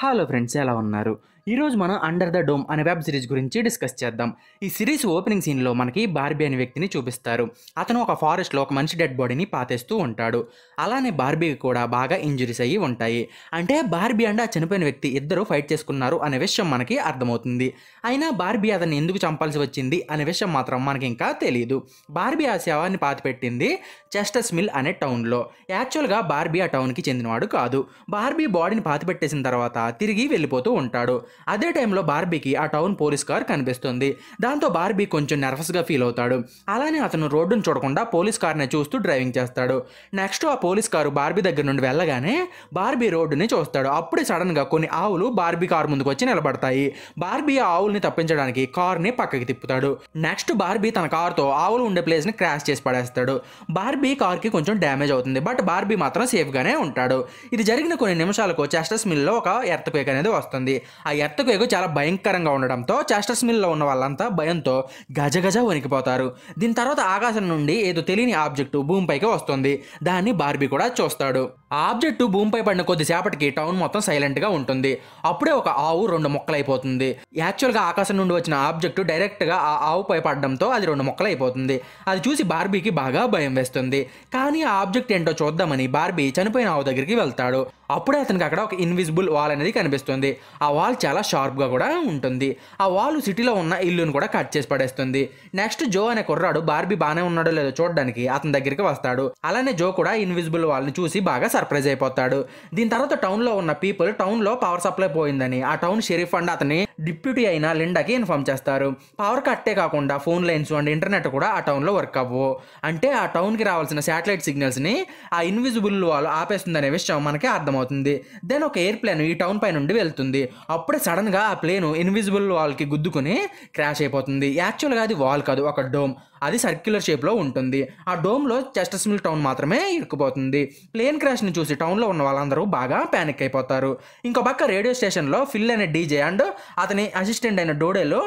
hello friends ఎలా ఉన్నారు ఈరోజు మనం అండర్ ద డోమ్ అనే వెబ్ సిరీస్ గురించి డిస్కస్ చేద్దాం ఈ సిరీస్ ఓపెనింగ్ సీన్లో మనకి బార్బీ అనే వ్యక్తిని చూపిస్తారు అతను ఒక ఫారెస్ట్లో ఒక మనిషి డెడ్ బాడీని పాతేస్తూ ఉంటాడు అలానే బార్బీకి కూడా బాగా ఇంజురీస్ అయ్యి ఉంటాయి అంటే బార్బీ అండ్ ఆ చనిపోయిన వ్యక్తి ఇద్దరు ఫైట్ చేసుకున్నారు అనే విషయం మనకి అర్థమవుతుంది అయినా బార్బీ అతన్ని ఎందుకు చంపాల్సి వచ్చింది అనే విషయం మాత్రం మనకి ఇంకా తెలియదు బార్బీ ఆ శవాన్ని పాతిపెట్టింది చెస్టస్ మిల్ అనే టౌన్లో యాక్చువల్గా బార్బీ ఆ టౌన్కి చెందినవాడు కాదు బార్బీ బాడీని పాతిపెట్టేసిన తర్వాత తిరిగి వెళ్ళిపోతూ ఉంటాడు అదే టైంలో బార్బీకి ఆ టౌన్ పోలీస్ కార్ కనిపిస్తుంది దాంతో బార్బీ కొంచెం నర్వస్గా ఫీల్ అవుతాడు అలానే అతను రోడ్డును చూడకుండా పోలీస్ కార్ని చూస్తూ డ్రైవింగ్ చేస్తాడు నెక్స్ట్ ఆ పోలీస్ కారు బార్బీ దగ్గర నుండి వెళ్ళగానే బార్బీ రోడ్డుని చూస్తాడు అప్పుడే సడన్గా కొన్ని ఆవులు బార్బీ కారు ముందుకు వచ్చి నిలబడతాయి బార్బీ ఆ ఆవుల్ని తప్పించడానికి కార్ని పక్కకి తిప్పుతాడు నెక్స్ట్ బార్బీ తన కారుతో ఆవులు ఉండే ప్లేస్ని క్రాష్ చేసి పడేస్తాడు బార్బీ కార్కి కొంచెం డ్యామేజ్ అవుతుంది బట్ బార్బీ మాత్రం సేఫ్గానే ఉంటాడు ఇది జరిగిన కొన్ని నిమిషాలకు చెస్టస్ మిల్లో ఒక ఎర్త్ అనేది వస్తుంది ఆ ఎర్త్ ఎగు చాలా భయంకరంగా ఉండడంతో చాస్టర్స్ మిల్లో ఉన్న వాళ్ళంతా భయంతో గజ గజ వణికిపోతారు దీని తర్వాత ఆకాశం నుండి ఏదో తెలియని ఆబ్జెక్టు భూమిపైకి వస్తుంది దాన్ని బార్బీ కూడా చూస్తాడు ఆ ఆబ్జెక్టు భూమిపై పడిన కొద్దిసేపటికి టౌన్ మొత్తం సైలెంట్గా ఉంటుంది అప్పుడే ఒక ఆవు రెండు మొక్కలైపోతుంది యాక్చువల్గా ఆకాశం నుండి వచ్చిన ఆబ్జెక్టు డైరెక్ట్గా ఆ ఆవుపై పడడంతో అది రెండు మొక్కలైపోతుంది అది చూసి బార్బీకి బాగా భయం వేస్తుంది కానీ ఆ ఆబ్జెక్ట్ ఏంటో చూద్దామని బార్బీ చనిపోయిన ఆవు దగ్గరికి వెళ్తాడు అప్పుడే అతనికి అక్కడ ఒక ఇన్విజిబుల్ వాల్ అనేది కనిపిస్తుంది ఆ వాల్ చాలా షార్ప్గా కూడా ఉంటుంది ఆ వాల్ సిటీలో ఉన్న ఇల్లును కూడా కట్ చేసి పడేస్తుంది నెక్స్ట్ జో అనే కుర్రాడు బార్బీ బాగానే ఉన్నాడో లేదో చూడడానికి అతని దగ్గరికి వస్తాడు అలానే జో కూడా ఇన్విజిబుల్ వాల్ని చూసి బాగా సర్ప్రైజ్ అయిపోతాడు దీని తర్వాత టౌన్లో ఉన్న పీపుల్ టౌన్లో పవర్ సప్లై పోయిందని ఆ టౌన్ షెరీఫ్ అండ్ అతని డిప్యూటీ అయిన లిండాకి ఇన్ఫామ్ చేస్తారు పవర్ కట్టే కాకుండా ఫోన్ లైన్స్ అండ్ ఇంటర్నెట్ కూడా ఆ టౌన్లో వర్క్ అవ్వవు అంటే ఆ టౌన్ కి రావాల్సిన శాటిలైట్ సిగ్నల్స్ని ఆ ఇన్విజిబుల్ వాళ్ళు ఆపేస్తుంది అనే విషయం మనకి అర్థమవుతుంది దెన్ ఒక ఎయిర్ ప్లేన్ ఈ టౌన్ పై నుండి వెళ్తుంది అప్పుడే సడన్గా ఆ ప్లేన్ ఇన్విజిబుల్ వాళ్ళకి గుద్దుకుని క్రాష్ అయిపోతుంది యాక్చువల్గా అది వాల్ కాదు ఒక డోమ్ అది సర్క్యులర్ షేప్లో ఉంటుంది ఆ డోమ్లో చెస్టర్స్మిల్ టౌన్ మాత్రమే ఇరుక్కుపోతుంది ప్లేన్ క్రాష్ని చూసి టౌన్లో ఉన్న వాళ్ళందరూ బాగా ప్యానిక్ అయిపోతారు ఇంకో పక్క రేడియో స్టేషన్లో ఫిల్ అనే డీజే అండ్ అతని అసిస్టెంట్ అయిన డోడేలో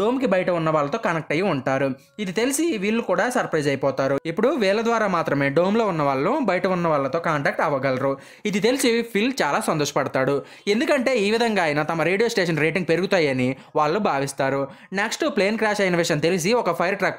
డోమ్కి బయట ఉన్న వాళ్ళతో కనెక్ట్ అయ్యి ఉంటారు ఇది తెలిసి వీళ్ళు కూడా సర్ప్రైజ్ అయిపోతారు ఇప్పుడు వీళ్ళ ద్వారా మాత్రమే డోమ్లో ఉన్న వాళ్ళు బయట ఉన్న వాళ్ళతో కాంటాక్ట్ అవ్వగలరు ఇది తెలిసి ఫిల్ చాలా సంతోషపడతాడు ఎందుకంటే ఈ విధంగా ఆయన తమ రేడియో స్టేషన్ రేటింగ్ పెరుగుతాయని వాళ్ళు భావిస్తారు నెక్స్ట్ ప్లేన్ క్రాష్ అయిన విషయం తెలిసి ఒక ఫైర్ ట్రక్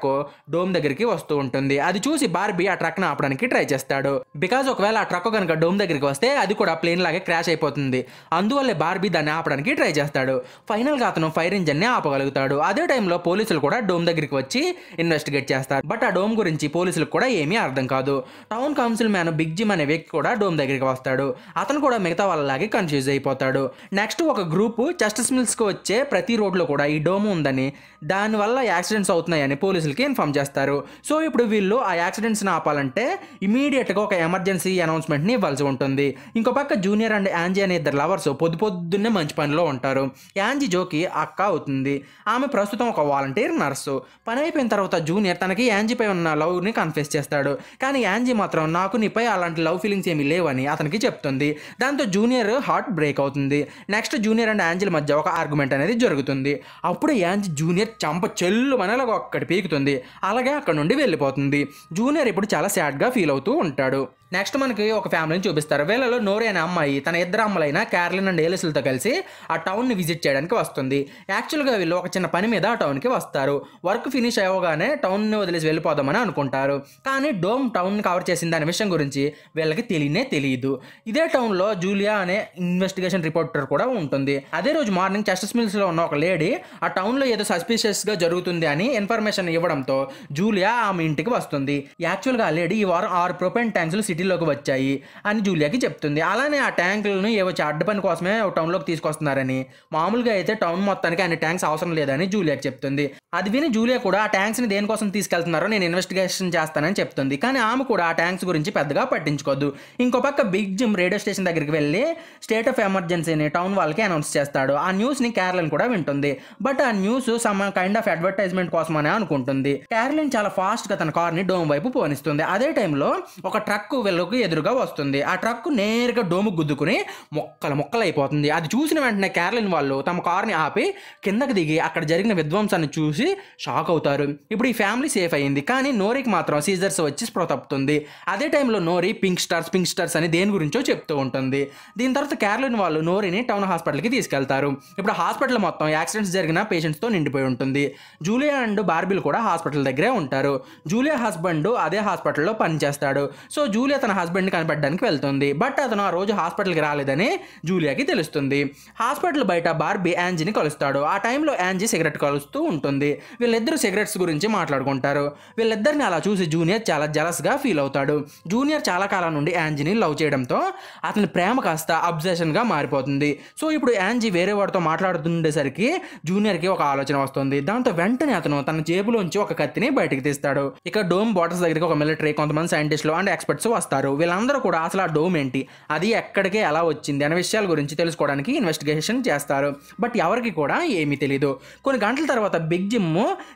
డోమ్ దగ్గరికి వస్తూ ఉంటుంది అది చూసి బార్బీ ఆ ట్రక్ ను ఆపడానికి ట్రై చేస్తాడు బికాజ్ ఒకవేళ ఆ ట్రక్ కనుక డోమ్ దగ్గరికి వస్తే అది కూడా ప్లేన్ లాగే క్రాష్ అయిపోతుంది అందువల్లే బార్బీ దాన్ని ఆపడానికి ట్రై చేస్తాడు ఫైనల్ గా అతను ఫైర్ ఇంజన్ ని ఆపగలుగుతాడు అదే టైంలో పోలీసులు కూడా డోమ్ దగ్గరికి వచ్చి ఇన్వెస్టిగేట్ చేస్తారు బట్ ఆ డోమ్ గురించి పోలీసులకు కూడా ఏమీ అర్థం కాదు town councilman big Jim అనే వ్యక్తి కూడా డోమ్ దగ్గరికి వస్తాడు అతను కూడా మిగతా వాళ్ళలాగే కన్ఫ్యూజ్ అయిపోతాడు నెక్స్ట్ ఒక గ్రూప్ జస్టిస్ కు వచ్చే ప్రతి రోడ్లో కూడా ఈ డోమ్ ఉందని దానివల్ల యాక్సిడెంట్స్ అవుతున్నాయని పోలీసులకి ఇన్ఫార్మ్ చేస్తారు సో ఇప్పుడు వీళ్ళు ఆ యాక్సిడెంట్స్ని ఆపాలంటే ఇమీడియట్గా ఒక ఎమర్జెన్సీ అనౌన్స్మెంట్ని ఇవ్వాల్సి ఉంటుంది ఇంకో పక్క జూనియర్ అండ్ యాంజీ అనే ఇద్దరు లవర్స్ పొద్దు పొద్దున్నే మంచి పనిలో ఉంటారు యాంజీ జోకి అక్క అవుతుంది ఆమె ప్రస్తుతం ఒక వాలంటీర్ నర్సు పని అయిపోయిన తర్వాత జూనియర్ తనకి యాంజీపై ఉన్న లవ్ని కన్ఫెస్ చేస్తాడు కానీ యాంజీ మాత్రం నాకు నీపై అలాంటి లవ్ ఫీలింగ్స్ ఏమీ లేవని అతనికి చెప్తుంది దాంతో జూనియర్ హార్ట్ బ్రేక్ అవుతుంది నెక్స్ట్ జూనియర్ అండ్ యాంజిల్ మధ్య ఒక ఆర్గ్యుమెంట్ అనేది జరుగుతుంది అప్పుడు యాంజీ జూనియర్ చంప చెల్లు మనలో ఒక్కటి పీకుతుంది ఆ అలాగే అక్కడ నుండి వెళ్ళిపోతుంది జూనియర్ ఇప్పుడు చాలా సాడ్గా ఫీల్ అవుతూ ఉంటాడు నెక్స్ట్ మనకి ఒక ఫ్యామిలీని చూపిస్తారు వీళ్ళలో నోరి అనే అమ్మాయి తన ఇద్దరు అమ్మలైన క్యారలిన్ అండ్ ఏలిసులతో కలిసి ఆ టౌన్ని విజిట్ చేయడానికి వస్తుంది యాక్చువల్గా వీళ్ళు ఒక చిన్న పని మీద ఆ టౌన్కి వస్తారు వర్క్ ఫినిష్ అవ్వగానే టౌన్ని వదిలేసి వెళ్ళిపోదామని అనుకుంటారు కానీ డోమ్ టౌన్ కవర్ చేసింది అనే విషయం గురించి వీళ్ళకి తెలియనే తెలియదు ఇదే టౌన్లో జూలియా అనే ఇన్వెస్టిగేషన్ రిపోర్టర్ కూడా ఉంటుంది అదే రోజు మార్నింగ్ చెస్టస్ మిల్స్లో ఉన్న ఒక లేడీ ఆ టౌన్లో ఏదో సస్పిషియస్గా జరుగుతుంది అని ఇన్ఫర్మేషన్ ఇవ్వడంతో జూలియా ఆమె ఇంటికి వస్తుంది యాక్చువల్గా ఆ లేడీ ఈ వారం ఆరు ప్రొపెన్ ట్యాంక్స్లు సిటీ సిటీలోకి వచ్చాయి అని జూలియాకి చెప్తుంది అలానే ఆ ట్యాంకులను ఏవో చాడ్డ పని కోసమే టౌన్లోకి తీసుకొస్తున్నారని మామూలుగా అయితే టౌన్ మొత్తానికి అన్ని ట్యాంక్స్ అవసరం లేదని జూలియాకి చెప్తుంది అది విని జూలియా కూడా ఆ ట్యాంక్స్ని దేనికోసం తీసుకెళ్తున్నారో నేను ఇన్వెస్టిగేషన్ చేస్తానని చెప్తుంది కానీ ఆమె కూడా ఆ ట్యాంక్స్ గురించి పెద్దగా పట్టించుకోదు ఇంకో పక్క బిగ్ జిమ్ రేడియో స్టేషన్ దగ్గరికి వెళ్ళి స్టేట్ ఆఫ్ ఎమర్జెన్సీని టౌన్ వాళ్ళకి అనౌన్స్ చేస్తాడు ఆ న్యూస్ని కేరళన్ కూడా వింటుంది బట్ ఆ news some kind of advertisement కోసమనే అనుకుంటుంది కేరళన్ చాలా ఫాస్ట్గా తన కార్ని డోమ్ వైపు పోనిస్తుంది అదే టైంలో ఒక ట్రక్ పిల్లలకు ఎదురుగా వస్తుంది ఆ ట్రక్ నేరుగా డోము గుద్దుకుని మొక్కలు మొక్కలు అయిపోతుంది అది చూసిన వెంటనే కేరళన్ వాళ్ళు తమ కార్ని ఆపి కిందకు దిగి అక్కడ జరిగిన విధ్వంసాన్ని చూసి షాక్ అవుతారు ఇప్పుడు ఈ ఫ్యామిలీ సేఫ్ అయింది కానీ నోరికి మాత్రం సీజర్స్ వచ్చి స్పృహ తప్పుతుంది అదే టైంలో Norrie pink stars pink stars అని దేని గురించో చెప్తూ ఉంటుంది దీని తర్వాత కేరళన్ వాళ్ళు నోరిని టౌన్ హాస్పిటల్కి తీసుకెళ్తారు ఇప్పుడు హాస్పిటల్ మొత్తం యాక్సిడెంట్స్ జరిగిన పేషెంట్స్తో నిండిపోయి ఉంటుంది జూలియా అండ్ బార్బిల్ కూడా హాస్పిటల్ దగ్గరే ఉంటారు జూలియా హస్బెండ్ అదే హాస్పిటల్లో పనిచేస్తాడు సో జూలియా తన హస్బెండ్ని కనపడడానికి వెళ్తుంది బట్ అతను ఆ రోజు హాస్పిటల్కి రాలేదని జూలియాకి తెలుస్తుంది హాస్పిటల్ బయట బార్బీ యాంజీని కలుస్తాడు ఆ టైంలో యాంజీ సిగరెట్ కలుస్తూ ఉంటుంది వీళ్ళిద్దరూ సిగరెట్స్ గురించి మాట్లాడుకుంటారు వీళ్ళిద్దరిని అలా చూసి జూనియర్ చాలా జలస్గా ఫీల్ అవుతాడు జూనియర్ చాలా కాలం నుండి యాంజీని లవ్ చేయడంతో అతని ప్రేమ కాస్త అబ్జెషన్గా మారిపోతుంది సో ఇప్పుడు యాంజీ వేరే వాడితో మాట్లాడుతుండేసరికి జూనియర్కి ఒక ఆలోచన వస్తుంది దాంతో వెంటనే అతను తన జేబులోంచి ఒక కత్తిని బయటకు తీస్తాడు ఇక డోమ్ బాటర్స్ దగ్గరికి ఒక మిలిటరీ కొంతమంది సైంటిస్టులు అండ్ ఎక్స్పర్ట్స్ వస్తారు వస్తారు వీళ్ళందరూ కూడా అసలు ఆ డోమ్ ఏంటి అది ఎక్కడికి ఎలా వచ్చింది అనే విషయాల గురించి తెలుసుకోవడానికి ఇన్వెస్టిగేషన్ చేస్తారు బట్ ఎవరికి కూడా ఏమీ తెలియదు కొన్ని గంటల తర్వాత బిగ్ జిమ్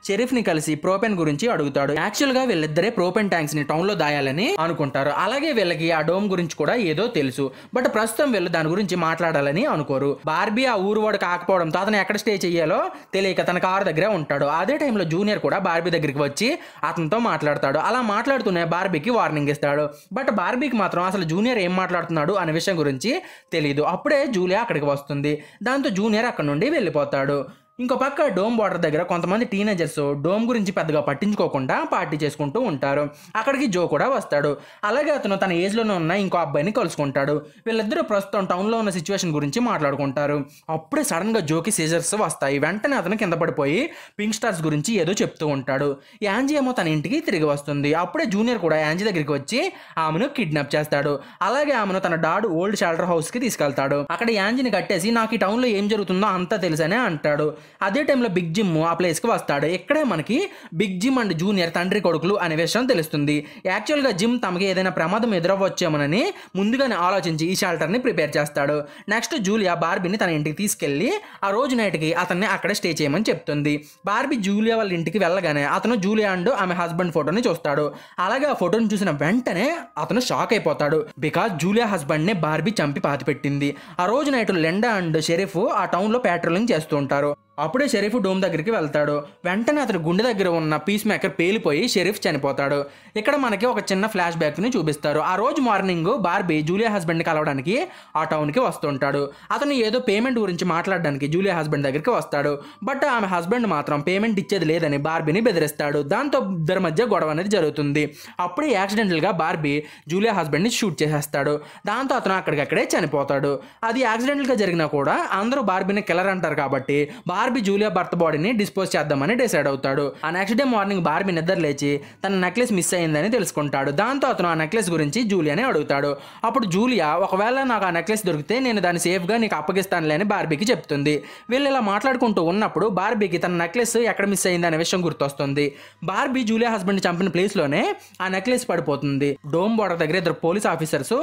షెరీఫ్ని కలిసి ప్రోపెన్ గురించి అడుగుతాడు యాక్చువల్గా వీళ్ళిద్దరే ప్రోపెన్ ట్యాంక్స్ని టౌన్లో దాయాలని అనుకుంటారు అలాగే వీళ్ళకి ఆ డోమ్ గురించి కూడా ఏదో తెలుసు బట్ ప్రస్తుతం వీళ్ళు దాని గురించి మాట్లాడాలని అనుకోరు బార్బీ ఆ ఊరు వాడు కాకపోవడంతో అతను ఎక్కడ స్టే చేయాలో తెలియక తన కారు దగ్గరే ఉంటాడు అదే టైంలో జూనియర్ కూడా బార్బీ దగ్గరికి వచ్చి అతనితో మాట్లాడతాడు అలా మాట్లాడుతూనే బార్బీకి వార్నింగ్ ఇస్తాడు బట్ బట్ బార్బీకి మాత్రం అసలు జూనియర్ ఏం మాట్లాడుతున్నాడు అనే విషయం గురించి తెలియదు అప్పుడే జూలియా అక్కడికి వస్తుంది దాంతో జూనియర్ అక్కడ నుండి వెళ్ళిపోతాడు ఇంకో పక్క డోమ్ బార్డర్ దగ్గర కొంతమంది టీనేజర్స్ డోమ్ గురించి పెద్దగా పట్టించుకోకుండా పార్టీ చేసుకుంటూ ఉంటారు అక్కడికి జో కూడా వస్తాడు అలాగే అతను తన ఏజ్లోనే ఉన్న ఇంకో అబ్బాయిని కలుసుకుంటాడు వీళ్ళిద్దరూ ప్రస్తుతం టౌన్లో ఉన్న సిచ్యువేషన్ గురించి మాట్లాడుకుంటారు అప్పుడే సడన్గా జోకి సీజర్స్ వస్తాయి వెంటనే అతను కింద పడిపోయి పింక్ స్టార్స్ గురించి ఏదో చెప్తూ ఉంటాడు యాంజీ ఏమో తన ఇంటికి తిరిగి వస్తుంది అప్పుడే జూనియర్ కూడా యాంజీ దగ్గరికి వచ్చి ఆమెను కిడ్నాప్ చేస్తాడు అలాగే ఆమెను తన డాడ్ ఓల్డ్ షెల్టర్ హౌస్కి తీసుకెళ్తాడు అక్కడ యాంజీని కట్టేసి నాకు ఈ టౌన్లో ఏం జరుగుతుందో అంతా తెలుసనే అంటాడు అదే టైంలో బిగ్ జిమ్ ఆ ప్లేస్కి వస్తాడు ఇక్కడే మనకి బిగ్ జిమ్ అండ్ జూనియర్ తండ్రి కొడుకులు అనే విషయం తెలుస్తుంది యాక్చువల్గా జిమ్ తమకి ఏదైనా ప్రమాదం ఎదురవ్వచ్చేమోనని ముందుగానే ఆలోచించి ఈ షెల్టర్ని ప్రిపేర్ చేస్తాడు నెక్స్ట్ జూలియా బార్బీని తన ఇంటికి తీసుకెళ్ళి ఆ రోజు నైట్కి అతన్ని అక్కడ స్టే చేయమని చెప్తుంది బార్బీ జూలియా వాళ్ళ ఇంటికి వెళ్ళగానే అతను జూలియా అండ్ ఆమె హస్బెండ్ ఫోటోని చూస్తాడు అలాగే ఆ ఫోటోని చూసిన వెంటనే అతను షాక్ అయిపోతాడు బికాజ్ జూలియా హస్బెండ్నే బార్బీ చంపి పాతిపెట్టింది ఆ రోజు నైట్ లెండా అండ్ షెరీఫ్ ఆ టౌన్లో ప్యాట్రోలింగ్ చేస్తూ ఉంటారు అప్పుడే షరీఫ్ డోమ్ దగ్గరికి వెళ్తాడు వెంటనే అతడి గుండె దగ్గర ఉన్న పీస్ మేకర్ పేలిపోయి షరీఫ్ చనిపోతాడు ఇక్కడ మనకి ఒక చిన్న ఫ్లాష్ బ్యాక్ని చూపిస్తారు ఆ రోజు మార్నింగ్ బార్బీ జూలియా హస్బెండ్ని కలవడానికి ఆ టౌన్కి వస్తుంటాడు అతను ఏదో పేమెంట్ గురించి మాట్లాడడానికి జూలియా హస్బెండ్ దగ్గరికి వస్తాడు బట్ ఆమె హస్బెండ్ మాత్రం పేమెంట్ ఇచ్చేది లేదని బార్బీని బెదిరిస్తాడు దాంతో ఇద్దరి మధ్య గొడవ అనేది జరుగుతుంది అప్పుడే యాక్సిడెంటల్గా బార్బీ జూలియా హస్బెండ్ని షూట్ చేసేస్తాడు దాంతో అతను అక్కడికక్కడే చనిపోతాడు అది యాక్సిడెంటల్గా జరిగినా కూడా అందరూ బార్బీని కిల్లర్ అంటారు కాబట్టి బార్ బార్బీ జూలియా బర్త్ బాడీని డిస్పోజ్ చేద్దామని డిసైడ్ అవుతాడు ఆ నెక్స్ట్ డే మార్నింగ్ బార్బీ నిద్ర లేచి తన నెక్లెస్ మిస్ అయిందని తెలుసుకుంటాడు దాంతో అతను ఆ నెక్లెస్ గురించి జూలియాని అడుగుతాడు అప్పుడు జూలియా ఒకవేళ నాకు ఆ నెక్లెస్ దొరికితే నేను దాన్ని సేఫ్గా నీకు అప్పగిస్తానులే అని బార్బీకి చెప్తుంది వీళ్ళు ఇలా మాట్లాడుకుంటూ ఉన్నప్పుడు బార్బీకి తన నెక్లెస్ ఎక్కడ మిస్ అయింది అనే విషయం గుర్తొస్తుంది బార్బీ జూలియా హస్బెండ్ చంపిన ప్లేస్లోనే ఆ నెక్లెస్ పడిపోతుంది డోమ్ బోర్డర్ దగ్గర ఇద్దరు పోలీస్ ఆఫీసర్స్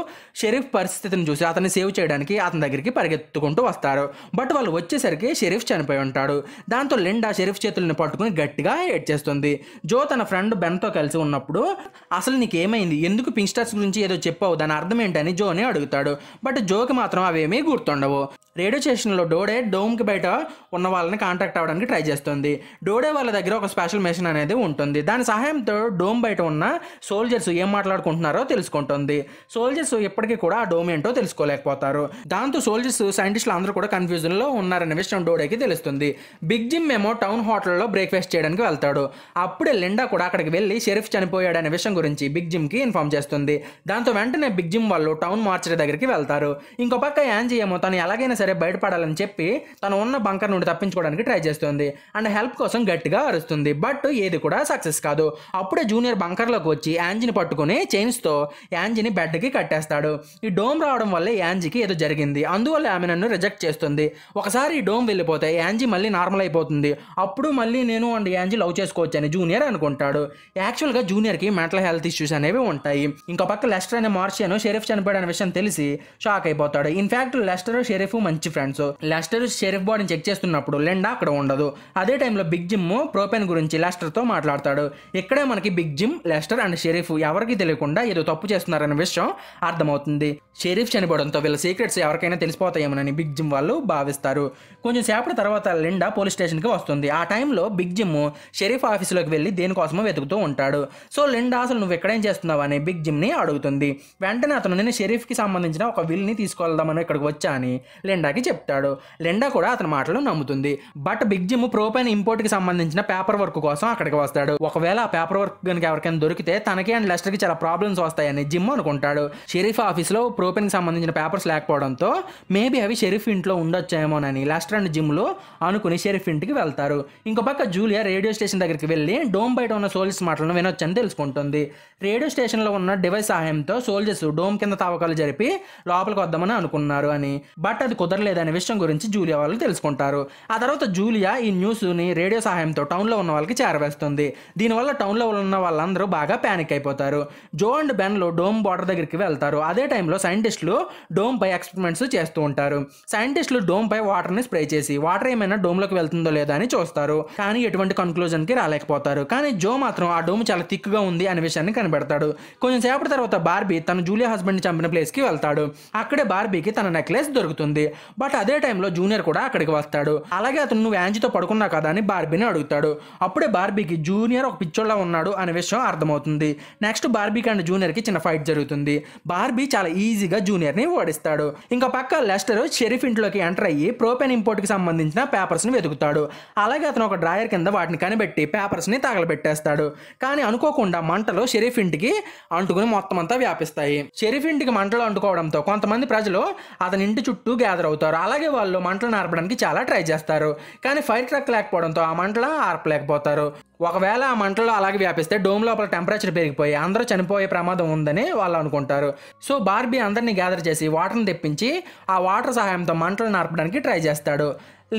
షెరీఫ్ పరిస్థితిని చూసి అతన్ని సేవ్ చేయడానికి అతని దగ్గరికి పరిగెత్తుకుంటూ వస్తారు బట్ వాళ్ళు వచ్చేసరికి షెరీఫ్ చనిపోయి అంటాడు దాంతో లిండా షెరీఫ్ చేతులను పట్టుకుని గట్టిగా ఏడ్చేస్తుంది జో తన ఫ్రెండ్ బెన్తో కలిసి ఉన్నప్పుడు అసలు నీకేమైంది ఎందుకు పింగ్స్టర్స్ గురించి ఏదో చెప్పావు దాని అర్థం ఏంటని జోని అడుగుతాడు బట్ జోకి మాత్రం అవేమీ గుర్తుండవు రేడియో స్టేషన్లో డోడే డోమ్కి బయట ఉన్న వాళ్ళని కాంటాక్ట్ అవ్వడానికి ట్రై చేస్తుంది డోడే వాళ్ళ దగ్గర ఒక స్పెషల్ మెషిన్ అనేది ఉంటుంది దాని సహాయంతో డోమ్ బయట ఉన్న సోల్జర్స్ ఏం మాట్లాడుకుంటున్నారో తెలుసుకుంటుంది సోల్జర్స్ ఇప్పటికీ కూడా ఆ డోమ్ ఏంటో తెలుసుకోలేకపోతారు దాంతో సోల్జర్స్ సైంటిస్టులు అందరూ కూడా కన్ఫ్యూజన్లో ఉన్నారనే విషయం డోడేకి తెలుస్తుంది ఉంటుంది బిగ్ జిమ్ ఏమో టౌన్ హోటల్లో బ్రేక్ఫాస్ట్ చేయడానికి వెళ్తాడు అప్పుడే లిండా కూడా అక్కడికి వెళ్ళి షెరీఫ్ చనిపోయాడనే విషయం గురించి బిగ్ జిమ్కి ఇన్ఫామ్ చేస్తుంది దాంతో వెంటనే బిగ్ జిమ్ వాళ్ళు టౌన్ మార్చరీ దగ్గరికి వెళ్తారు ఇంకో పక్క యాంజీ ఏమో తను ఎలాగైనా సరే బయటపడాలని చెప్పి తను ఉన్న బంకర్ నుండి తప్పించుకోవడానికి ట్రై చేస్తుంది అండ్ హెల్ప్ కోసం గట్టిగా అరుస్తుంది బట్ ఏది కూడా సక్సెస్ కాదు అప్పుడే జూనియర్ బంకర్లోకి వచ్చి యాంజీని పట్టుకుని చైన్స్తో యాంజీని బెడ్కి కట్టేస్తాడు ఈ డోమ్ రావడం వల్ల యాంజీకి ఏదో జరిగింది అందువల్ల ఆమె నన్ను రిజెక్ట్ చేస్తుంది ఒకసారి ఈ డోమ్ వెళ్ళిపోతే యాంజీ మళ్ళీ నార్మల్ అయిపోతుంది అప్పుడు మళ్ళీ నేను అండ్ యాంజి లవ్ చేసుకోవచ్చు అని జూనియర్ అనుకుంటాడు యాక్చువల్గా జూనియర్కి మెంటల్ హెల్త్ ఇష్యూస్ అనేవి ఉంటాయి ఇంకో పక్క లెస్టర్ అనే మార్షియన్ షెరీఫ్ అనే విషయం తెలిసి షాక్ అయిపోతాడు ఇన్ఫాక్ట్ లెస్టర్ షెరీఫ్ మంచి ఫ్రెండ్స్ లెస్టర్ షెరీఫ్ బాడీని చెక్ చేస్తున్నప్పుడు లెండా అక్కడ ఉండదు అదే టైంలో బిగ్ జిమ్ ప్రోపెన్ గురించి లెస్టర్తో మాట్లాడతాడు ఇక్కడే మనకి big Jim Lester and sheriff ఎవరికి తెలియకుండా ఏదో తప్పు చేస్తున్నారనే విషయం అర్థమవుతుంది షెరీఫ్ చనిపోవడంతో వీళ్ళ సీక్రెట్స్ ఎవరికైనా తెలిసిపోతాయేమోనని బిగ్ జిమ్ వాళ్ళు భావిస్తారు కొంచెం సేపటి తర్వాత లిండా పోలీస్ స్టేషన్కి వస్తుంది ఆ టైంలో బిగ్ జిమ్ షరీఫ్ ఆఫీసులోకి వెళ్ళి దేనికోసమో వెతుకుతూ ఉంటాడు సో లిండా అసలు నువ్వు ఎక్కడేం చేస్తున్నావు అని బిగ్ జిమ్ని అడుగుతుంది వెంటనే అతను నేను షెరీఫ్కి సంబంధించిన ఒక విల్ని తీసుకెళ్దామని ఇక్కడికి వచ్చా అని లిండాకి చెప్తాడు లిండా కూడా అతని మాటలు నమ్ముతుంది బట్ బిగ్ జిమ్ ప్రోపైన్ ఇంపోర్ట్కి సంబంధించిన పేపర్ వర్క్ కోసం అక్కడికి వస్తాడు ఒకవేళ ఆ పేపర్ వర్క్ కనుక ఎవరికైనా దొరికితే తనకి అండ్ లెస్టర్కి చాలా ప్రాబ్లమ్స్ వస్తాయని జిమ్ అనుకుంటాడు షరీఫ్ ఆఫీస్లో ప్రోపెన్కి సంబంధించిన పేపర్స్ లేకపోవడంతో మేబీ అవి షరీఫ్ ఇంట్లో ఉండొచ్చేమోనని లెస్టర్ అండ్ జిమ్లో ఆనుకుని షెరీఫ్ ఇంటికి వెళ్తారు ఇంకో పక్క జూలియా రేడియో స్టేషన్ దగ్గరికి వెళ్ళి డోమ్ బయట ఉన్న సోల్జర్స్ మాటలను వినొచ్చని తెలుసుకుంటుంది రేడియో స్టేషన్లో ఉన్న డివైస్ సహాయంతో సోల్జర్స్ డోమ్ కింద తవ్వకాలు జరిపి లోపలికి వద్దామని అనుకున్నారు అని బట్ అది కుదరలేదనే విషయం గురించి జూలియా వాళ్ళు తెలుసుకుంటారు ఆ తర్వాత జూలియా ఈ న్యూస్ని రేడియో సహాయంతో టౌన్లో ఉన్న వాళ్ళకి చేరవేస్తుంది దీనివల్ల టౌన్లో ఉన్న వాళ్ళందరూ బాగా ప్యానిక్ అయిపోతారు జో అండ్ బెన్లో డోమ్ బార్డర్ దగ్గరికి వెళ్తారు అదే టైంలో సైంటిస్టులు డోమ్ పై ఎక్స్పెరిమెంట్స్ చేస్తూ ఉంటారు సైంటిస్టులు డోమ్ పై వాటర్ని స్ప్రే చేసి వాటర్ ఏమైనా డోమ్ లోకి వెళ్తుందో లేదా అని చూస్తారు కానీ ఎటువంటి కి రాలేకపోతారు కానీ జో మాత్రం ఆ డోమ్ చాలా థిక్గా ఉంది అనే విషయాన్ని కనబెడతాడు కొంచెం సేపటి తర్వాత బార్బీ తన జూలియా ని చంపిన ప్లేస్ కి వెళ్తాడు అక్కడే బార్బీకి తన నెక్లెస్ దొరుకుతుంది బట్ అదే టైంలో జూనియర్ కూడా అక్కడికి వస్తాడు అలాగే అతను నువ్వు యాంజీతో పడుకున్నా కదా అని బార్బీని అడుగుతాడు అప్పుడే బార్బీకి జూనియర్ ఒక పిచ్చోళ్ళ ఉన్నాడు అనే విషయం అర్థమవుతుంది నెక్స్ట్ బార్బీకి అండ్ కి చిన్న ఫైట్ జరుగుతుంది బార్బీ చాలా ఈజీగా ని ఓడిస్తాడు ఇంకా పక్క లెస్టర్ షెరీఫ్ ఇంట్లోకి ఎంటర్ అయ్యి ప్రోపెన్ కి సంబంధించిన పేపర్స్ని వెతుకుతాడు అలాగే అతను ఒక డ్రాయర్ కింద వాటిని కనిపెట్టి పేపర్స్ని తగలబెట్టేస్తాడు కానీ అనుకోకుండా మంటలు షెరీఫ్ ఇంటికి అంటుకుని మొత్తం అంతా వ్యాపిస్తాయి షెరీఫ్ ఇంటికి మంటలు అంటుకోవడంతో కొంతమంది ప్రజలు అతని ఇంటి చుట్టూ గ్యాదర్ అవుతారు అలాగే వాళ్ళు మంటలు ఆర్పడానికి చాలా ట్రై చేస్తారు కానీ ఫైర్ ట్రక్ లేకపోవడంతో ఆ మంటలు ఆర్పలేకపోతారు ఒకవేళ ఆ మంటలు అలాగే వ్యాపిస్తే డోమ్ లోపల టెంపరేచర్ పెరిగిపోయి అందరూ చనిపోయే ప్రమాదం ఉందని వాళ్ళు అనుకుంటారు సో బార్బీ అందరినీ గ్యాదర్ చేసి వాటర్ని తెప్పించి ఆ వాటర్ సహాయంతో మంటలు నార్పడానికి ట్రై చేస్తాడు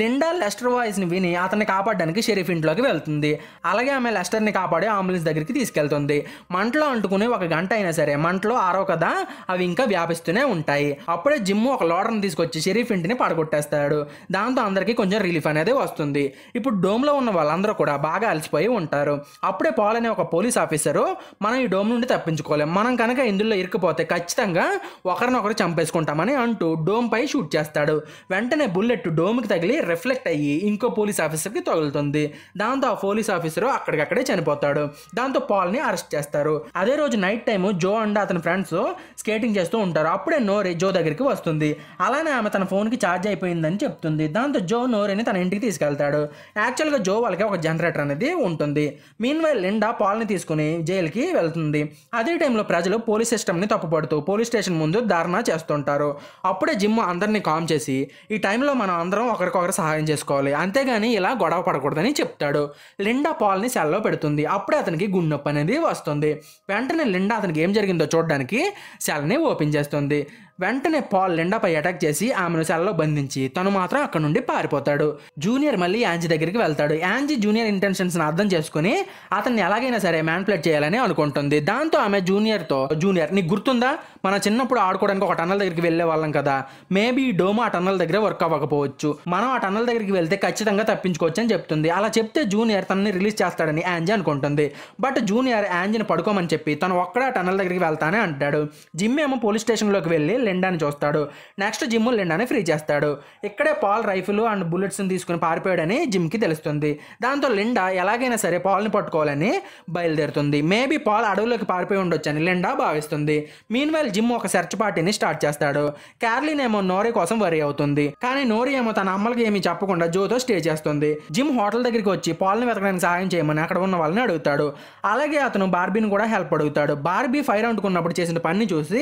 లిండా లెస్టర్ వాయిస్ని విని అతన్ని కాపాడడానికి షెరీఫ్ ఇంట్లోకి వెళ్తుంది అలాగే ఆమె లెస్టర్ని కాపాడి అంబులెన్స్ దగ్గరికి తీసుకెళ్తుంది మంటలో అంటుకుని ఒక గంట అయినా సరే మంటలో ఆరో కదా అవి ఇంకా వ్యాపిస్తూనే ఉంటాయి అప్పుడే జిమ్ ఒక లోడర్ని తీసుకొచ్చి షెరీఫ్ ఇంటిని పడగొట్టేస్తాడు దాంతో అందరికీ కొంచెం రిలీఫ్ అనేది వస్తుంది ఇప్పుడు డోమ్లో ఉన్న వాళ్ళందరూ కూడా బాగా అలసిపోయి ఉంటారు అప్పుడే పాల్ అనే ఒక పోలీస్ ఆఫీసరు మనం ఈ డోమ్ నుండి తప్పించుకోలేం మనం కనుక ఇందులో ఇరుక్కుపోతే ఖచ్చితంగా ఒకరినొకరు చంపేసుకుంటామని అంటూ డోమ్ పై షూట్ చేస్తాడు వెంటనే బుల్లెట్ డోమ్కి తగిలి రిఫ్లెక్ట్ అయ్యి ఇంకో పోలీస్ ఆఫీసర్కి తగులుతుంది దాంతో ఆ పోలీస్ ఆఫీసర్ అక్కడికక్కడే చనిపోతాడు దాంతో పాల్ని అరెస్ట్ చేస్తారు అదే రోజు నైట్ టైము జో అండ్ అతని ఫ్రెండ్స్ స్కేటింగ్ చేస్తూ ఉంటారు అప్పుడే నోరే జో దగ్గరికి వస్తుంది అలానే ఆమె తన ఫోన్కి ఛార్జ్ అయిపోయిందని చెప్తుంది దాంతో జో నోరేని తన ఇంటికి తీసుకెళ్తాడు యాక్చువల్గా జో వాళ్ళకి ఒక జనరేటర్ అనేది ఉంటుంది మీన్ వైల్ లిండా పాల్ని తీసుకుని జైలుకి వెళ్తుంది అదే టైంలో ప్రజలు పోలీస్ సిస్టమ్ని తప్పుపడుతూ పోలీస్ స్టేషన్ ముందు ధర్నా చేస్తుంటారు అప్పుడే జిమ్ అందరినీ కామ్ చేసి ఈ టైంలో మనం అందరం ఒకరికొకరు కూడా సహాయం చేసుకోవాలి అంతేగాని ఇలా గొడవ పడకూడదని చెప్తాడు లిండా పాల్ని సెల్లో పెడుతుంది అప్పుడే అతనికి గున్నప్పు అనేది వస్తుంది వెంటనే లిండా అతనికి ఏం జరిగిందో చూడడానికి సెల్ని ఓపెన్ చేస్తుంది వెంటనే పాల్ లిండాపై అటాక్ చేసి ఆమెను సెలలో బంధించి తను మాత్రం అక్కడ నుండి పారిపోతాడు జూనియర్ మళ్ళీ యాంజీ దగ్గరికి వెళ్తాడు యాంజీ జూనియర్ ఇంటెన్షన్స్ని అర్థం చేసుకుని అతన్ని ఎలాగైనా సరే మ్యాన్పులేట్ చేయాలని అనుకుంటుంది దాంతో ఆమె జూనియర్తో జూనియర్ నీకు గుర్తుందా మన చిన్నప్పుడు ఆడుకోవడానికి ఒక టన్నల్ దగ్గరికి వెళ్ళే వాళ్ళం కదా మేబీ డోమో ఆ టన్నల్ దగ్గర వర్క్ అవ్వకపోవచ్చు మనం ఆ టన్నల్ దగ్గరికి వెళ్తే ఖచ్చితంగా తప్పించుకోవచ్చు అని చెప్తుంది అలా చెప్తే జూనియర్ తనని రిలీజ్ చేస్తాడని యాంజీ అనుకుంటుంది బట్ జూనియర్ యాంజీని పడుకోమని చెప్పి తను ఒక్కడే ఆ టన్నల్ దగ్గరికి వెళ్తానే అంటాడు జిమ్ ఏమో పోలీస్ స్టేషన్లోకి వెళ్ళి లిండాని చూస్తాడు నెక్స్ట్ జిమ్ లిండాని ఫ్రీ చేస్తాడు ఇక్కడే పాల్ రైఫిల్ అండ్ బుల్లెట్స్ని తీసుకుని పారిపోయాడని జిమ్కి తెలుస్తుంది దాంతో లిండా ఎలాగైనా సరే పాల్ని పట్టుకోవాలని బయలుదేరుతుంది మేబీ పాల్ అడవులోకి పారిపోయి ఉండొచ్చని లిండా భావిస్తుంది మీన్ వైల్ జిమ్ ఒక సెర్చ్ పార్టీని స్టార్ట్ చేస్తాడు క్యార్లిన్ ఏమో నోరి కోసం వరి అవుతుంది కానీ నోరి ఏమో తన అమ్మలకి ఏమీ చెప్పకుండా జోతో స్టే చేస్తుంది జిమ్ హోటల్ దగ్గరికి వచ్చి పాల్ని వెతకడానికి సహాయం చేయమని అక్కడ ఉన్న వాళ్ళని అడుగుతాడు అలాగే అతను బార్బీని కూడా హెల్ప్ అడుగుతాడు బార్బీ ఫైర్ అంటుకున్నప్పుడు చేసిన పని చూసి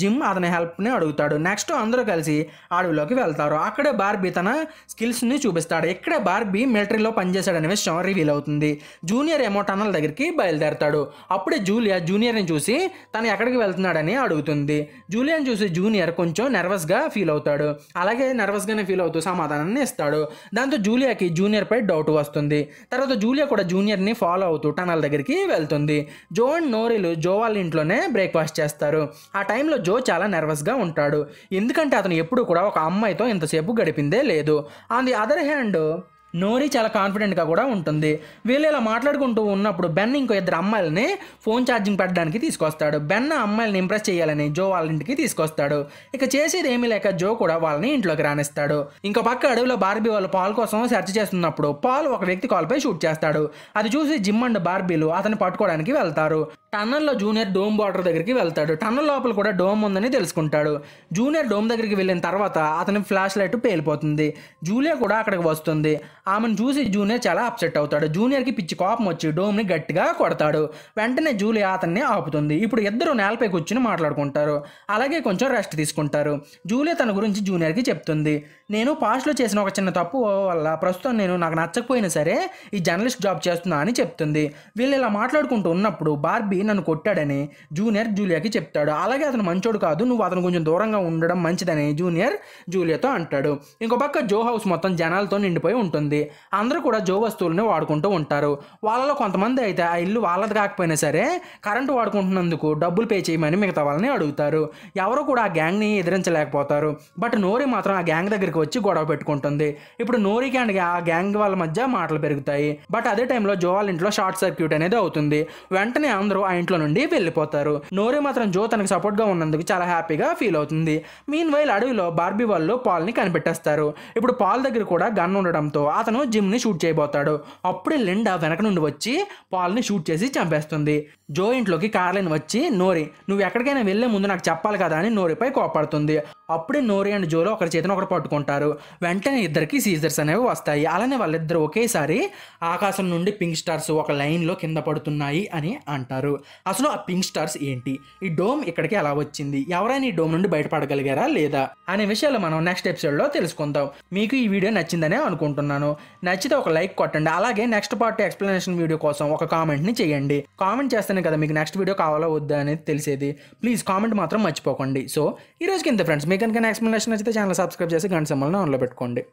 జిమ్ అతని హెల్ప్ మార్క్ని అడుగుతాడు నెక్స్ట్ అందరూ కలిసి అడవిలోకి వెళ్తారు అక్కడే బార్బీ తన స్కిల్స్ని చూపిస్తాడు ఇక్కడే బార్బీ మిలిటరీలో పనిచేశాడనే విషయం రివీల్ అవుతుంది జూనియర్ ఏమో టనల్ దగ్గరికి బయలుదేరతాడు అప్పుడే జూలియా జూనియర్ని చూసి తను ఎక్కడికి వెళ్తున్నాడని అడుగుతుంది జూలియాని చూసి జూనియర్ కొంచెం నర్వస్గా ఫీల్ అవుతాడు అలాగే నర్వస్గానే ఫీల్ అవుతూ సమాధానాన్ని ఇస్తాడు దాంతో జూలియాకి జూనియర్పై డౌట్ వస్తుంది తర్వాత జూలియా కూడా జూనియర్ని ఫాలో అవుతూ టనల్ దగ్గరికి వెళ్తుంది జో అండ్ నోరీలు జో వాళ్ళ ఇంట్లోనే బ్రేక్ఫాస్ట్ చేస్తారు ఆ టైంలో జో చాలా నర్వస్గా గా ఉంటాడు ఎందుకంటే అతను ఎప్పుడు కూడా ఒక అమ్మాయితో ఇంతసేపు గడిపిందే లేదు on the other hand Norrie చాలా కాన్ఫిడెంట్గా కూడా ఉంటుంది వీళ్ళు ఇలా మాట్లాడుకుంటూ ఉన్నప్పుడు బెన్ ఇంకో ఇద్దరు అమ్మాయిలని ఫోన్ ఛార్జింగ్ పెట్టడానికి తీసుకొస్తాడు బెన్ అమ్మాయిలని ఇంప్రెస్ చేయాలని జో వాళ్ళ ఇంటికి తీసుకొస్తాడు ఇక చేసేది ఏమీ లేక జో కూడా వాళ్ళని ఇంట్లోకి రాణిస్తాడు ఇంకో పక్క అడవిలో బార్బీ వాళ్ళు పాల్ కోసం సెర్చ్ చేస్తున్నప్పుడు పాల్ ఒక వ్యక్తి కాల్పై షూట్ చేస్తాడు అది చూసి జిమ్ అండ్ బార్బీలు అతన్ని పట్టుకోవడానికి వెళ్తారు టన్నల్లో జూనియర్ డోమ్ బార్డర్ దగ్గరికి వెళ్తాడు టన్నల్ లోపల కూడా డోమ్ ఉందని తెలుసుకుంటాడు జూనియర్ డోమ్ దగ్గరికి వెళ్ళిన తర్వాత అతని ఫ్లాష్ లైట్ పేలిపోతుంది జూలియా కూడా అక్కడికి వస్తుంది ఆమెను చూసి జూనియర్ చాలా అప్సెట్ అవుతాడు జూనియర్కి పిచ్చి కోపం వచ్చి డోమ్ని గట్టిగా కొడతాడు వెంటనే జూలియా అతన్ని ఆపుతుంది ఇప్పుడు ఇద్దరు నేలపై కూర్చుని మాట్లాడుకుంటారు అలాగే కొంచెం రెస్ట్ తీసుకుంటారు జూలియా తన గురించి జూనియర్కి చెప్తుంది నేను పాస్ట్లో చేసిన ఒక చిన్న తప్పు వల్ల ప్రస్తుతం నేను నాకు నచ్చకపోయినా సరే ఈ జర్నలిస్ట్ జాబ్ చేస్తున్నా అని చెప్తుంది వీళ్ళు ఇలా మాట్లాడుకుంటూ ఉన్నప్పుడు బార్బీ నన్ను కొట్టాడని జూనియర్ జూలియాకి చెప్తాడు అలాగే అతను మంచోడు కాదు నువ్వు అతను కొంచెం దూరంగా ఉండడం మంచిదని జూనియర్ జూలియాతో అంటాడు ఇంకో పక్క జో హౌస్ మొత్తం జనాలతో నిండిపోయి ఉంటుంది అందరూ కూడా జో వస్తువులను వాడుకుంటూ ఉంటారు వాళ్ళలో కొంతమంది అయితే ఆ ఇల్లు వాళ్ళది కాకపోయినా సరే కరెంటు వాడుకుంటున్నందుకు డబ్బులు పే చేయమని మిగతా వాళ్ళని అడుగుతారు ఎవరో కూడా ఆ గ్యాంగ్ని ఎదిరించలేకపోతారు బట్ నోరి మాత్రం ఆ గ్యాంగ్ దగ్గరికి వచ్చి గొడవ పెట్టుకుంటుంది ఇప్పుడు నోరికి అండ్ ఆ గ్యాంగ్ వాళ్ళ మధ్య మాటలు పెరుగుతాయి బట్ అదే టైంలో జో వాళ్ళ ఇంట్లో షార్ట్ సర్క్యూట్ అనేది అవుతుంది వెంటనే అందరూ ఆ ఇంట్లో నుండి వెళ్ళిపోతారు నోరి మాత్రం జో తనకు సపోర్ట్గా ఉన్నందుకు చాలా హ్యాపీగా ఫీల్ అవుతుంది మీన్ వైల్ అడవిలో బార్బీ వాళ్ళు పాల్ని కనిపెట్టేస్తారు ఇప్పుడు పాల్ దగ్గర కూడా గన్ ఉండడంతో అతను జిమ్ని షూట్ చేయబోతాడు అప్పుడే లిండా వెనక నుండి వచ్చి పాల్ని షూట్ చేసి చంపేస్తుంది జో ఇంట్లోకి కార్లైన్ వచ్చి నోరి నువ్వు ఎక్కడికైనా వెళ్లే ముందు నాకు చెప్పాలి కదా అని నోరిపై కోపడుతుంది అప్పుడే నోరి అండ్ జోలో ఒకరి చేతిని ఒకరు పట్టుకుంటారు వెంటనే ఇద్దరికి సీజర్స్ అనేవి వస్తాయి అలానే వాళ్ళిద్దరు ఒకేసారి ఆకాశం నుండి పింక్ స్టార్స్ ఒక లైన్లో కింద పడుతున్నాయి అని అంటారు అసలు ఆ పింక్ స్టార్స్ ఏంటి ఈ డోమ్ ఇక్కడికి ఎలా వచ్చింది ఎవరైనా ఈ డోమ్ నుండి బయటపడగలిగారా లేదా అనే విషయాలు మనం నెక్స్ట్ ఎపిసోడ్లో తెలుసుకుందాం మీకు ఈ వీడియో నచ్చిందనే అనుకుంటున్నాను నచ్చితే ఒక లైక్ కొట్టండి అలాగే నెక్స్ట్ పార్ట్ ఎక్స్ప్లెనేషన్ వీడియో కోసం ఒక కామెంట్ని చేయండి కామెంట్ చేస్తే చెప్తున్నాను కదా మీకు నెక్స్ట్ వీడియో కావాలో వద్దా అనేది తెలిసేది ప్లీజ్ కామెంట్ మాత్రం మర్చిపోకండి సో ఈ ఇంత ఫ్రెండ్స్ మీకు కనుక ఎక్స్ప్లెనేషన్ నచ్చితే ఛానల్ సబ్స్క్రైబ్ చేసి గంట సమ్మల్ని ఆన్లో పెట్టుకోండి